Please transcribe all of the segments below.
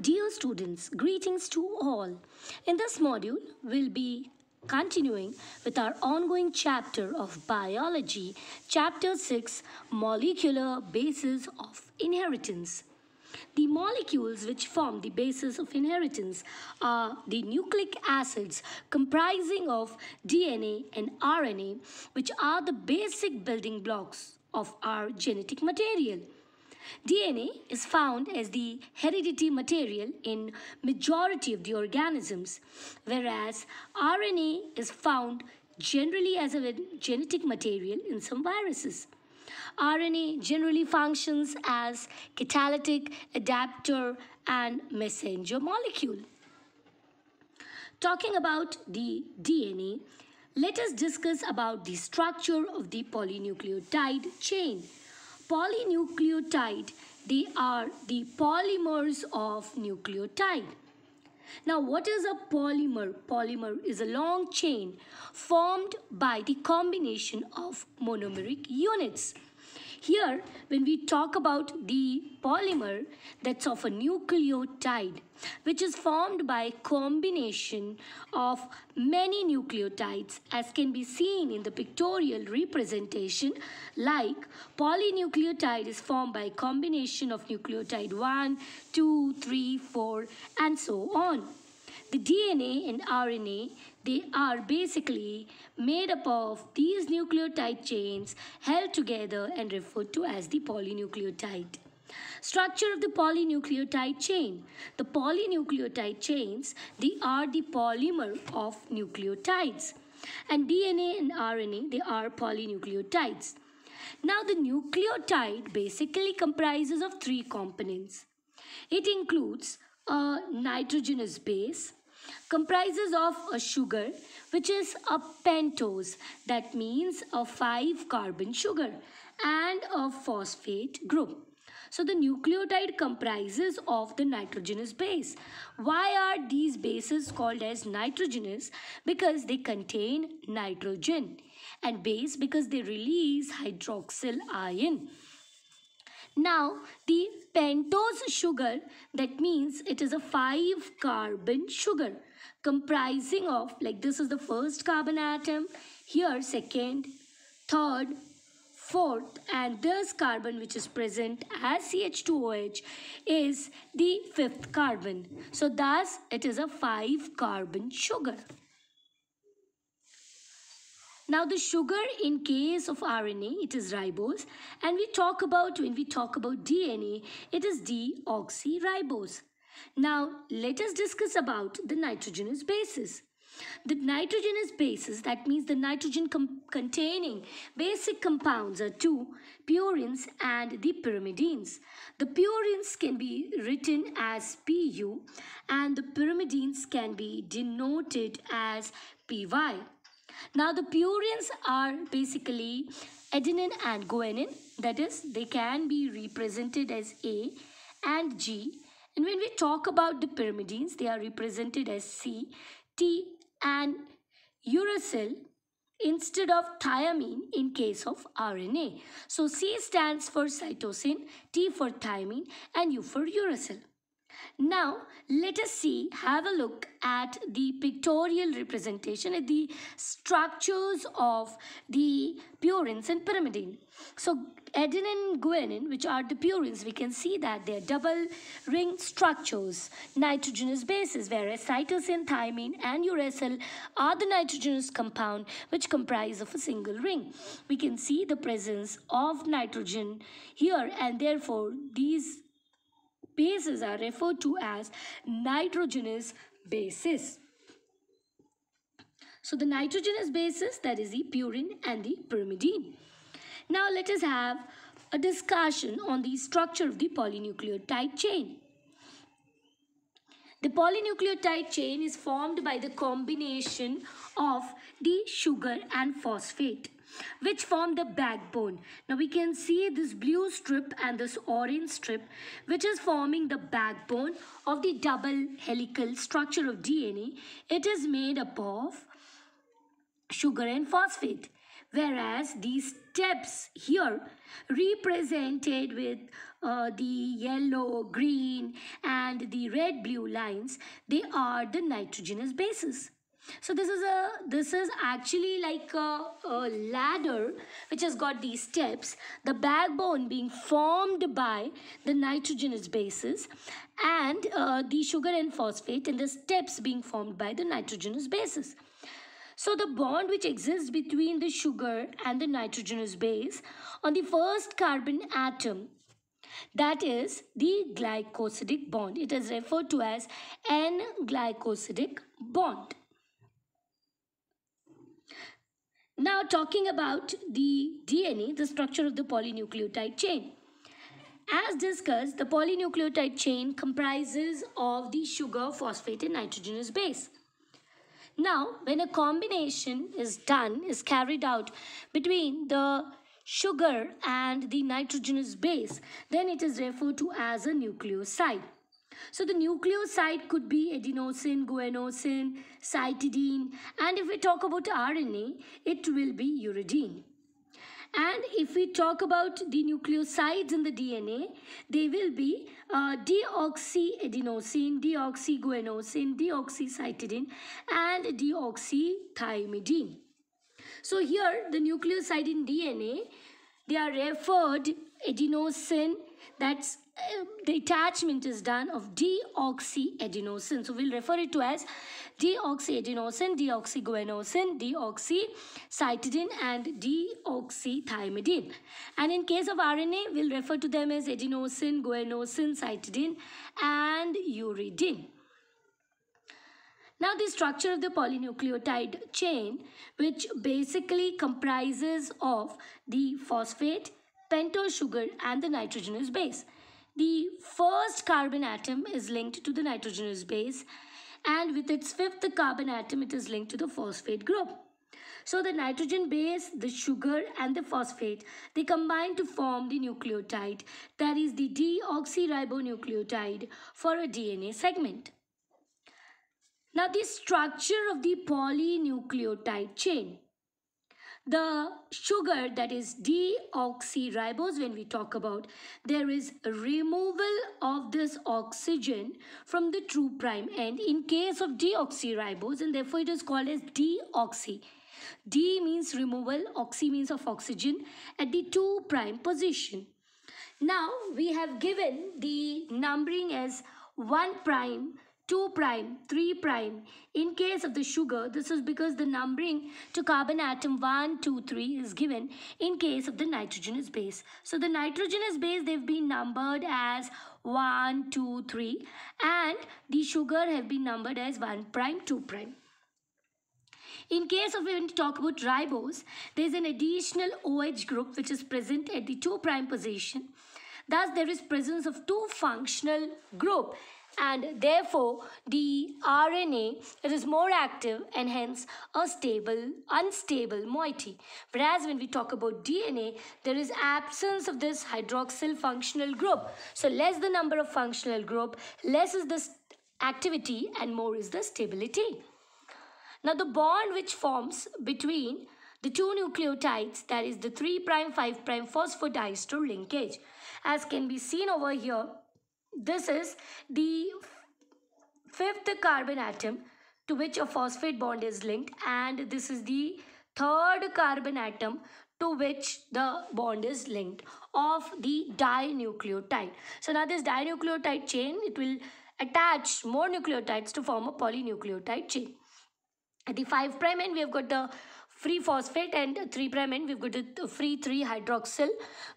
Dear students, greetings to all. In this module, we'll be continuing with our ongoing chapter of biology, chapter 6, molecular basis of inheritance. The molecules which form the basis of inheritance are the nucleic acids comprising of DNA and RNA, which are the basic building blocks of our genetic material. DNA is found as the heredity material in majority of the organisms, whereas RNA is found generally as a genetic material in some viruses. RNA generally functions as catalytic, adapter and messenger molecule. Talking about the DNA, let us discuss about the structure of the polynucleotide chain polynucleotide. They are the polymers of nucleotide. Now what is a polymer? Polymer is a long chain formed by the combination of monomeric units. Here, when we talk about the polymer, that's of a nucleotide, which is formed by combination of many nucleotides, as can be seen in the pictorial representation, like polynucleotide is formed by combination of nucleotide 1, 2, 3, 4, and so on. The DNA and RNA, they are basically made up of these nucleotide chains held together and referred to as the polynucleotide. Structure of the polynucleotide chain. The polynucleotide chains, they are the polymer of nucleotides. And DNA and RNA, they are polynucleotides. Now the nucleotide basically comprises of three components. It includes a nitrogenous base comprises of a sugar which is a pentose that means a 5 carbon sugar and a phosphate group so the nucleotide comprises of the nitrogenous base. Why are these bases called as nitrogenous? Because they contain nitrogen and base because they release hydroxyl ion. Now, the pentose sugar, that means it is a five carbon sugar comprising of, like this is the first carbon atom, here second, third, fourth and this carbon which is present as CH2OH is the fifth carbon. So thus it is a five carbon sugar. Now the sugar in case of RNA, it is ribose. And we talk about, when we talk about DNA, it is deoxyribose. Now let us discuss about the nitrogenous bases. The nitrogenous bases, that means the nitrogen containing basic compounds are two, purines and the pyrimidines. The purines can be written as PU and the pyrimidines can be denoted as PY. Now the purines are basically adenine and guanine. That is, they can be represented as A and G. And when we talk about the pyrimidines, they are represented as C, T and uracil instead of thiamine in case of RNA. So C stands for cytosine, T for thymine and U for uracil. Now, let us see, have a look at the pictorial representation at the structures of the purines and pyrimidine. So, adenine and guanine, which are the purines, we can see that they are double ring structures, nitrogenous bases, whereas cytosine, thymine, and uracil are the nitrogenous compound which comprise of a single ring. We can see the presence of nitrogen here and therefore these bases are referred to as nitrogenous bases. So the nitrogenous bases that is the purine and the pyrimidine. Now let us have a discussion on the structure of the polynucleotide chain. The polynucleotide chain is formed by the combination of the sugar and phosphate which form the backbone. Now we can see this blue strip and this orange strip which is forming the backbone of the double helical structure of DNA. It is made up of sugar and phosphate whereas these steps here represented with uh, the yellow, green and the red blue lines, they are the nitrogenous bases. So this is a this is actually like a, a ladder which has got these steps. The backbone being formed by the nitrogenous bases and uh, the sugar and phosphate and the steps being formed by the nitrogenous bases. So the bond which exists between the sugar and the nitrogenous base on the first carbon atom that is the glycosidic bond. It is referred to as N-glycosidic bond. Now talking about the DNA, the structure of the polynucleotide chain. As discussed, the polynucleotide chain comprises of the sugar, phosphate and nitrogenous base. Now, when a combination is done, is carried out between the sugar and the nitrogenous base, then it is referred to as a nucleoside. So the nucleoside could be adenosine, guanosine, cytidine, and if we talk about RNA, it will be uridine. And if we talk about the nucleosides in the DNA, they will be uh, deoxyadenosine, deoxyguanosine, deoxycytidine, and deoxythymidine. So here, the nucleoside in DNA, they are referred adenosine, that's um, detachment is done of deoxyadenosine. So we'll refer it to as deoxyadenosine, deoxyguanosine, deoxycytidine and deoxythymidine. And in case of RNA, we'll refer to them as adenosine, guanosine, cytidine and uridine. Now the structure of the polynucleotide chain which basically comprises of the phosphate, pentose sugar and the nitrogenous base. The first carbon atom is linked to the nitrogenous base and with its fifth carbon atom it is linked to the phosphate group. So the nitrogen base, the sugar and the phosphate, they combine to form the nucleotide that is the deoxyribonucleotide for a DNA segment. Now the structure of the polynucleotide chain. The sugar that is deoxyribose when we talk about there is removal of this oxygen from the true prime end. in case of deoxyribose and therefore it is called as deoxy. D means removal, oxy means of oxygen at the 2 prime position. Now we have given the numbering as 1 prime 2 prime, 3 prime. In case of the sugar, this is because the numbering to carbon atom 1, 2, 3 is given in case of the nitrogenous base. So the nitrogenous base, they've been numbered as 1, 2, 3 and the sugar have been numbered as 1 prime, 2 prime. In case of when we talk about ribose, there is an additional OH group which is present at the 2' position Thus, there is presence of two functional group and therefore the RNA it is more active and hence a stable, unstable moiety. Whereas when we talk about DNA, there is absence of this hydroxyl functional group. So less the number of functional group, less is this activity and more is the stability. Now the bond which forms between the two nucleotides that is the 3' 5' phosphodiester linkage as can be seen over here this is the fifth carbon atom to which a phosphate bond is linked and this is the third carbon atom to which the bond is linked of the dinucleotide. So now this dinucleotide chain, it will attach more nucleotides to form a polynucleotide chain. At the 5 prime end, we have got the free phosphate and 3 prime end, we've got the free 3 hydroxyl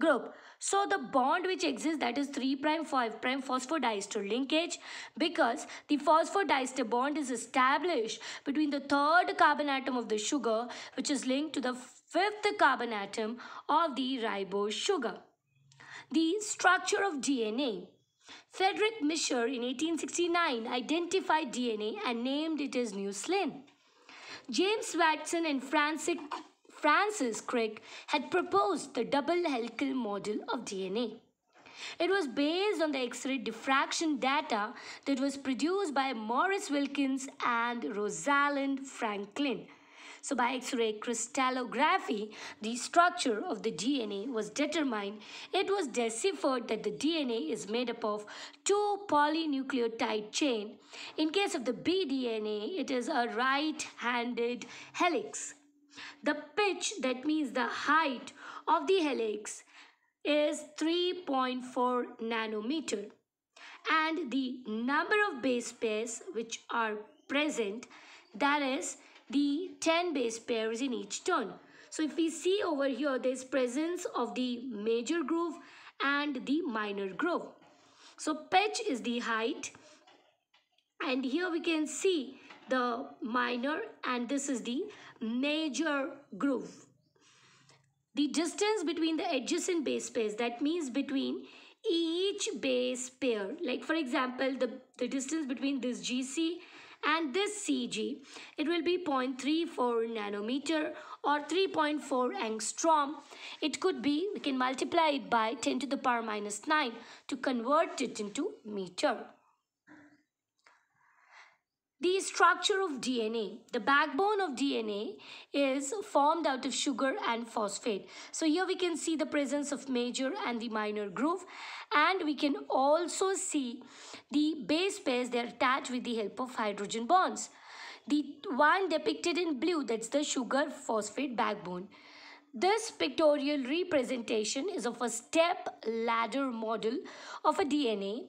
group. So the bond which exists that is 3 prime 5 prime phosphodiester linkage because the phosphodiester bond is established between the third carbon atom of the sugar which is linked to the fifth carbon atom of the ribose sugar. The structure of DNA Frederick Mischer in 1869 identified DNA and named it as New James Watson and Francis Francis Crick had proposed the double helical model of DNA. It was based on the X-ray diffraction data that was produced by Morris Wilkins and Rosalind Franklin. So by X-ray crystallography, the structure of the DNA was determined. It was deciphered that the DNA is made up of two polynucleotide chain. In case of the B DNA, it is a right-handed helix. The pitch, that means the height of the helix, is 3.4 nanometer. And the number of base pairs which are present, that is the 10 base pairs in each turn. So if we see over here, there's presence of the major groove and the minor groove. So pitch is the height. And here we can see the minor and this is the major groove. The distance between the adjacent base pairs, that means between each base pair. Like for example, the, the distance between this GC and this CG, it will be 0.34 nanometer or 3.4 angstrom. It could be, we can multiply it by 10 to the power minus 9 to convert it into meter. The structure of DNA. The backbone of DNA is formed out of sugar and phosphate. So here we can see the presence of major and the minor groove and we can also see the base pairs they are attached with the help of hydrogen bonds. The one depicted in blue that's the sugar phosphate backbone. This pictorial representation is of a step ladder model of a DNA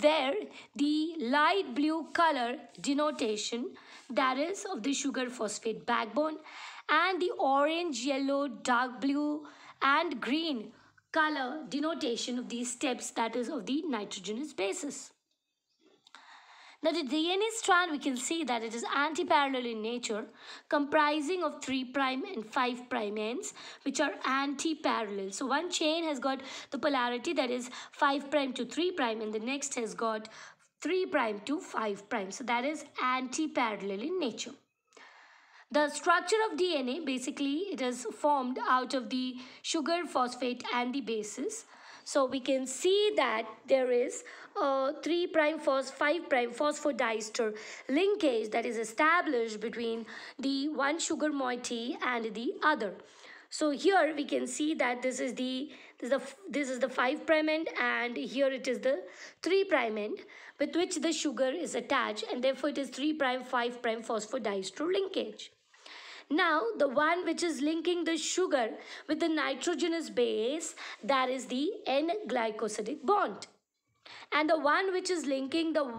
where the light blue color denotation that is of the sugar phosphate backbone and the orange, yellow, dark blue and green color denotation of these steps that is of the nitrogenous bases. Now the DNA strand, we can see that it is antiparallel in nature, comprising of 3' and 5' ends, which are antiparallel. So one chain has got the polarity that is 5' to 3' and the next has got 3' to 5'. So that is antiparallel in nature. The structure of DNA, basically, it is formed out of the sugar, phosphate and the bases. So we can see that there is a 3 prime phos 5 prime phosphodiester linkage that is established between the one sugar moiety and the other. So here we can see that this is the this is the this is the 5 prime end and here it is the 3 prime end with which the sugar is attached and therefore it is 3 prime 5 prime phosphodiester linkage. Now, the one which is linking the sugar with the nitrogenous base, that is the N-glycosidic bond. And the one which is linking the,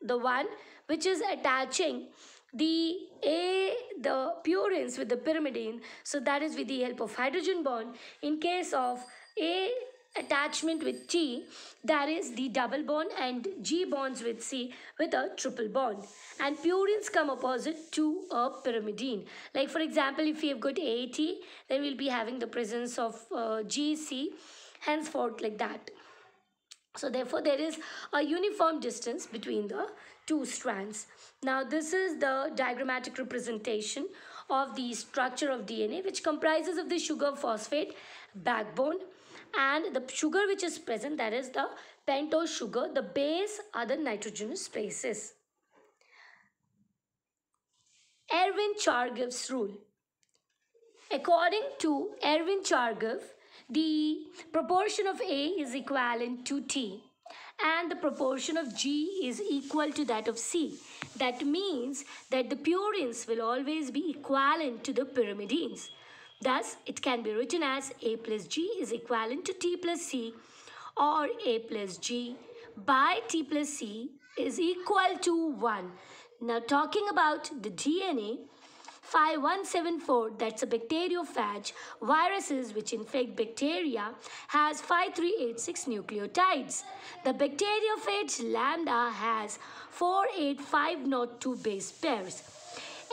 the one which is attaching the A, the purines with the pyrimidine, so that is with the help of hydrogen bond. In case of A attachment with T, there is the double bond and G bonds with C with a triple bond. And purines come opposite to a pyrimidine. Like for example, if we have got AT, then we'll be having the presence of uh, GC, henceforth like that. So therefore, there is a uniform distance between the two strands. Now, this is the diagrammatic representation of the structure of DNA which comprises of the sugar phosphate backbone and the sugar which is present that is the pentose sugar the base are the nitrogenous bases. Erwin Chargaff's rule According to Erwin Chargaff the proportion of A is equivalent to T and the proportion of G is equal to that of C. That means that the purines will always be equivalent to the pyrimidines. Thus, it can be written as A plus G is equivalent to T plus C or A plus G by T plus C is equal to 1. Now, talking about the DNA, 5174, that's a bacteriophage, viruses which infect bacteria, has 5386 nucleotides. The bacteriophage lambda has 48502 base pairs.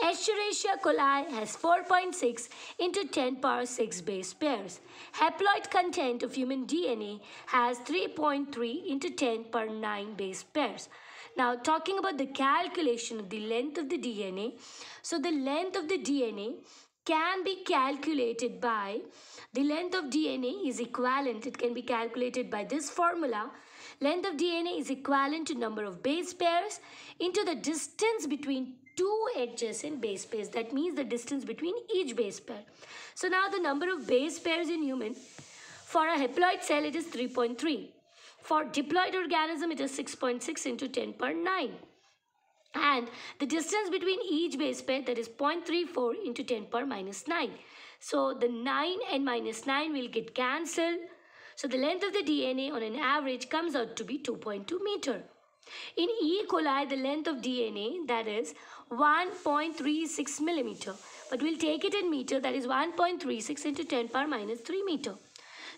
Escherichia coli has 4.6 into 10 power 6 base pairs. Haploid content of human DNA has 3.3 into 10 per 9 base pairs. Now talking about the calculation of the length of the DNA. So the length of the DNA can be calculated by the length of DNA is equivalent. It can be calculated by this formula. Length of DNA is equivalent to number of base pairs into the distance between two adjacent base pairs. That means the distance between each base pair. So now the number of base pairs in human for a haploid cell it is 3.3. For diploid organism, it is 6.6 into 10 per 9. And the distance between each base pair, that is 0.34 into 10 per minus 9. So the 9 and minus 9 will get cancelled. So the length of the DNA on an average comes out to be 2.2 meter. In E. coli, the length of DNA, that is 1.36 millimeter. But we'll take it in meter, that is 1.36 into 10 power minus 3 meter.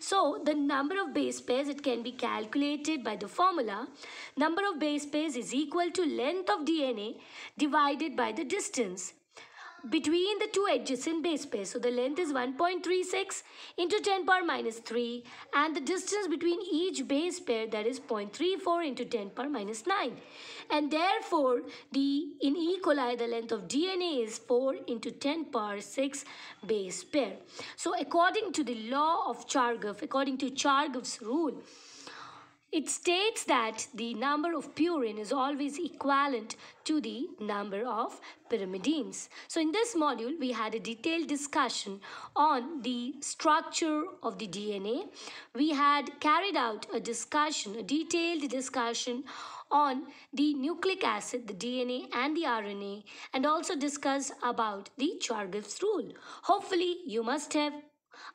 So the number of base pairs, it can be calculated by the formula. Number of base pairs is equal to length of DNA divided by the distance between the two adjacent base pairs. So the length is 1.36 into 10 power minus 3 and the distance between each base pair that is 0.34 into 10 power minus 9. And therefore, the in E. coli the length of DNA is 4 into 10 power 6 base pair. So according to the law of Chargaff, according to Chargaff's rule, it states that the number of purine is always equivalent to the number of pyrimidines. So in this module, we had a detailed discussion on the structure of the DNA. We had carried out a discussion, a detailed discussion on the nucleic acid, the DNA and the RNA and also discussed about the Chargaff's rule. Hopefully, you must have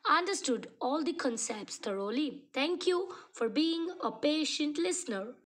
understood all the concepts thoroughly. Thank you for being a patient listener.